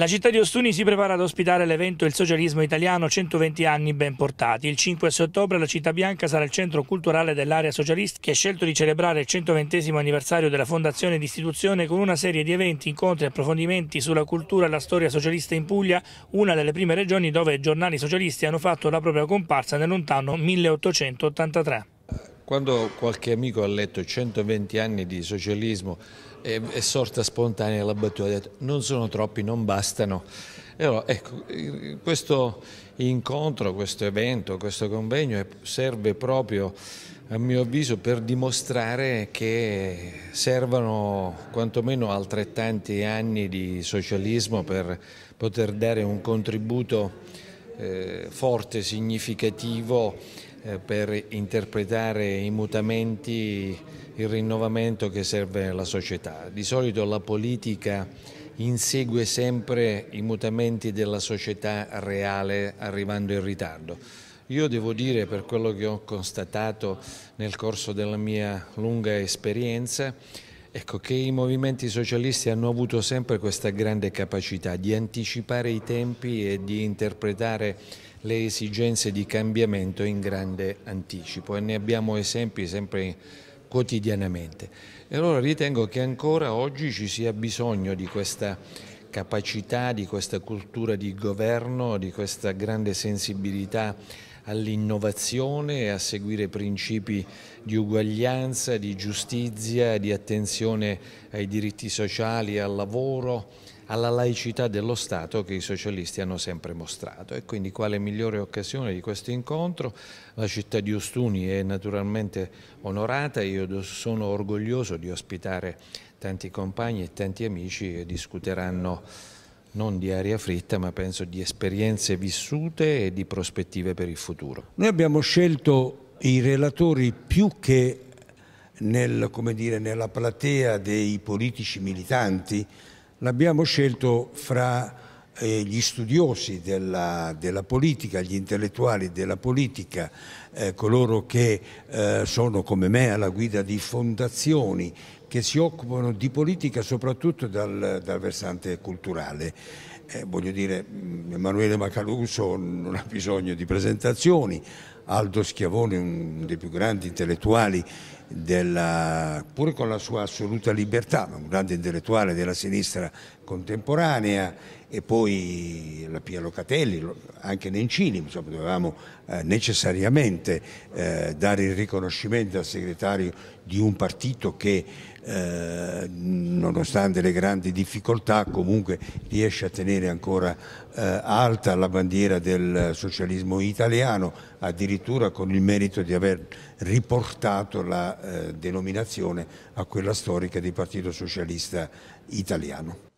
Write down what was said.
La città di Ostuni si prepara ad ospitare l'evento Il socialismo italiano 120 anni ben portati. Il 5 e 6 ottobre la città bianca sarà il centro culturale dell'area socialista che ha scelto di celebrare il 120 anniversario della fondazione di istituzione con una serie di eventi, incontri e approfondimenti sulla cultura e la storia socialista in Puglia, una delle prime regioni dove i giornali socialisti hanno fatto la propria comparsa nel lontano 1883. Quando qualche amico ha letto 120 anni di socialismo è, è sorta spontanea la battuta, ha detto non sono troppi, non bastano. E allora, ecco, questo incontro, questo evento, questo convegno serve proprio a mio avviso per dimostrare che servono quantomeno altrettanti anni di socialismo per poter dare un contributo eh, forte, significativo eh, per interpretare i mutamenti, il rinnovamento che serve alla società. Di solito la politica insegue sempre i mutamenti della società reale arrivando in ritardo. Io devo dire, per quello che ho constatato nel corso della mia lunga esperienza, Ecco che i movimenti socialisti hanno avuto sempre questa grande capacità di anticipare i tempi e di interpretare le esigenze di cambiamento in grande anticipo e ne abbiamo esempi sempre quotidianamente. E allora ritengo che ancora oggi ci sia bisogno di questa capacità, di questa cultura di governo, di questa grande sensibilità all'innovazione e a seguire principi di uguaglianza, di giustizia, di attenzione ai diritti sociali, al lavoro, alla laicità dello Stato che i socialisti hanno sempre mostrato e quindi quale migliore occasione di questo incontro la città di Ostuni è naturalmente onorata, io sono orgoglioso di ospitare tanti compagni e tanti amici che discuteranno non di aria fritta, ma penso di esperienze vissute e di prospettive per il futuro. Noi abbiamo scelto i relatori più che nel, dire, nella platea dei politici militanti, l'abbiamo scelto fra eh, gli studiosi della, della, politica, gli intellettuali della politica, eh, coloro che eh, sono come me alla guida di fondazioni che si occupano di politica soprattutto dal, dal versante culturale. Eh, voglio dire, mm, Emanuele Macaluso non ha bisogno di presentazioni, Aldo Schiavone, uno dei più grandi intellettuali, della, pur con la sua assoluta libertà, ma un grande intellettuale della sinistra contemporanea, e poi la Pia Locatelli, anche Nencini, insomma, dovevamo eh, necessariamente eh, dare il riconoscimento al segretario di un partito che eh, nonostante le grandi difficoltà, comunque riesce a tenere ancora eh, alta la bandiera del socialismo italiano, addirittura con il merito di aver riportato la eh, denominazione a quella storica di Partito Socialista Italiano.